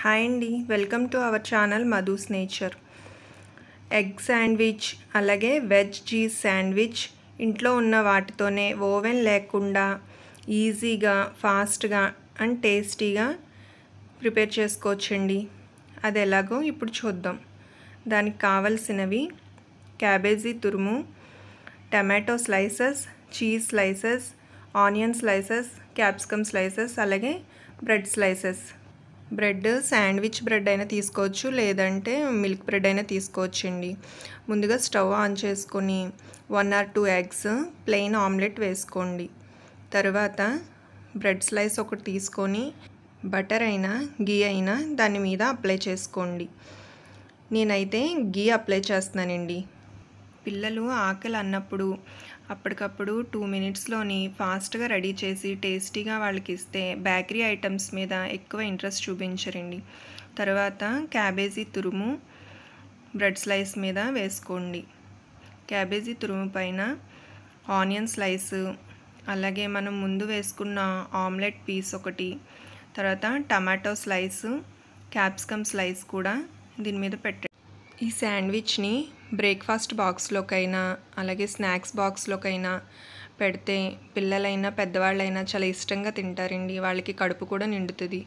hi అండి welcome to our channel Madhu's nature egg sandwich అలాగే veg cheese sandwich ఇంట్లో ఉన్న వాటితోనే ఓవెన్ లేకుండా ఈజీగా ఫాస్ట్గా అండ్ టేస్టీగా ప్రిపేర్ చేసుకోవచ్చండి అది ఎలాగో ఇప్పుడు చూద్దాం దానికి కావలసినవి క్యాబేజీ తురుము tomato slices cheese slices onion slices capsicum slices అలాగే bread slices bread sandwich bread అయినా తీసుకోవచ్చు లేదంటే మిల్క్ బ్రెడ్ అయినా తీసుకోవచ్చండి ముందుగా స్టవ్ ఆన్ చేసుకొని one or two eggs plain omelette వేసుకోండి తర్వాత బ్రెడ్ స్లైస్ ఒకటి తీసుకొని బటర్ అయినా గీ అయినా దాని మీద అప్లై చేసుకోండి నేనైతే గీ అప్లై చేస్తున్నానండి పిల్లలు ఆకలి అన్నప్పుడు అప్పటికప్పుడు టూ మినిట్స్లోని ఫాస్ట్గా రెడీ చేసి టేస్టీగా వాళ్ళకి ఇస్తే బేకరీ ఐటమ్స్ మీద ఎక్కువ ఇంట్రెస్ట్ చూపించరండి తర్వాత క్యాబేజీ తురుము బ్రెడ్ స్లైస్ మీద వేసుకోండి క్యాబేజీ తురుము పైన ఆనియన్ స్లైస్ అలాగే మనం ముందు వేసుకున్న ఆమ్లెట్ పీస్ ఒకటి తర్వాత టమాటో స్లైస్ క్యాప్సికమ్ స్లైస్ కూడా దీని మీద పెట్టండి ఈ శాండ్విచ్ని బ్రేక్ఫాస్ట్ బాక్స్లోకైనా అలాగే స్నాక్స్ బాక్స్లోకైనా పెడితే పిల్లలైనా పెద్దవాళ్ళైనా చాలా ఇష్టంగా తింటారండి వాళ్ళకి కడుపు కూడా నిండుతుంది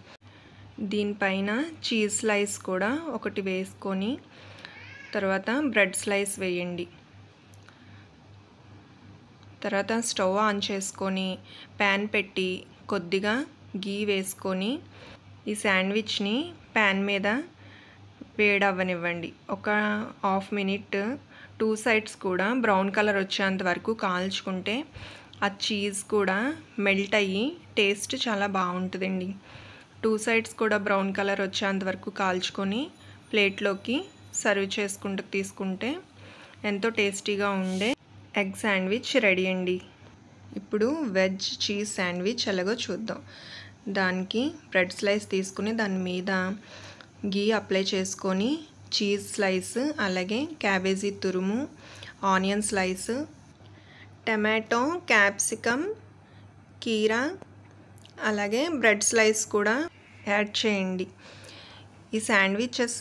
దీనిపైన చీజ్ స్లైస్ కూడా ఒకటి వేసుకొని తర్వాత బ్రెడ్ స్లైస్ వేయండి తర్వాత స్టవ్ ఆన్ చేసుకొని ప్యాన్ పెట్టి కొద్దిగా గీ వేసుకొని ఈ శాండ్విచ్ని ప్యాన్ మీద వేడి అవ్వనివ్వండి ఒక హాఫ్ మినిట్ టూ సైడ్స్ కూడా బ్రౌన్ కలర్ వచ్చేంత వరకు కాల్చుకుంటే ఆ చీజ్ కూడా మెల్ట్ అయ్యి టేస్ట్ చాలా బాగుంటుందండి టూ సైడ్స్ కూడా బ్రౌన్ కలర్ వచ్చేంత వరకు కాల్చుకొని ప్లేట్లోకి సర్వ్ చేసుకుంటూ తీసుకుంటే ఎంతో టేస్టీగా ఉండే ఎగ్ శాండ్విచ్ రెడీ అండి ఇప్పుడు వెజ్ చీజ్ శాండ్విచ్ ఎలాగో చూద్దాం దానికి బ్రెడ్ స్లైస్ తీసుకుని దాని మీద గీ అప్లై చేసుకొని చీజ్ స్లైస్ అలాగే క్యాబేజీ తురుము ఆనియన్ స్లైస్ టమాటో క్యాప్సికమ్ కీరా అలాగే బ్రెడ్ స్లైస్ కూడా యాడ్ చేయండి ఈ శాండ్విచెస్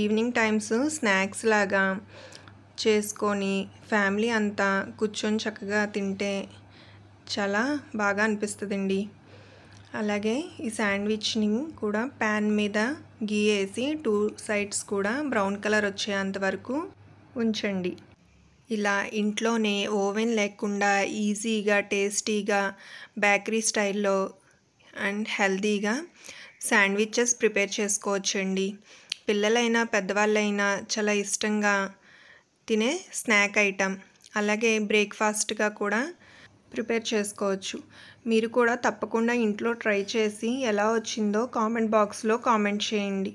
ఈవినింగ్ టైమ్స్ స్నాక్స్ లాగా చేసుకొని ఫ్యామిలీ అంతా కూర్చొని చక్కగా తింటే చాలా బాగా అనిపిస్తుందండి అలాగే ఈ శాండ్విచ్ని కూడా ప్యాన్ మీద గీ వేసి టూ సైడ్స్ కూడా బ్రౌన్ కలర్ వచ్చేంత వరకు ఉంచండి ఇలా ఇంట్లోనే ఓవెన్ లేకుండా ఈజీగా టేస్టీగా బేకరీ స్టైల్లో అండ్ హెల్దీగా శాండ్విచెస్ ప్రిపేర్ చేసుకోవచ్చండి పిల్లలైనా పెద్దవాళ్ళైనా చాలా ఇష్టంగా తినే స్నాక్ ఐటమ్ అలాగే బ్రేక్ఫాస్ట్గా కూడా ప్రిపేర్ చేసుకోవచ్చు మీరు కూడా తప్పకుండా ఇంట్లో ట్రై చేసి ఎలా వచ్చిందో కామెంట్ బాక్స్లో కామెంట్ చేయండి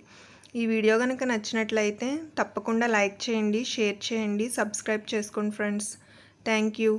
ఈ వీడియో కనుక నచ్చినట్లయితే తప్పకుండా లైక్ చేయండి షేర్ చేయండి సబ్స్క్రైబ్ చేసుకోండి ఫ్రెండ్స్ థ్యాంక్ యూ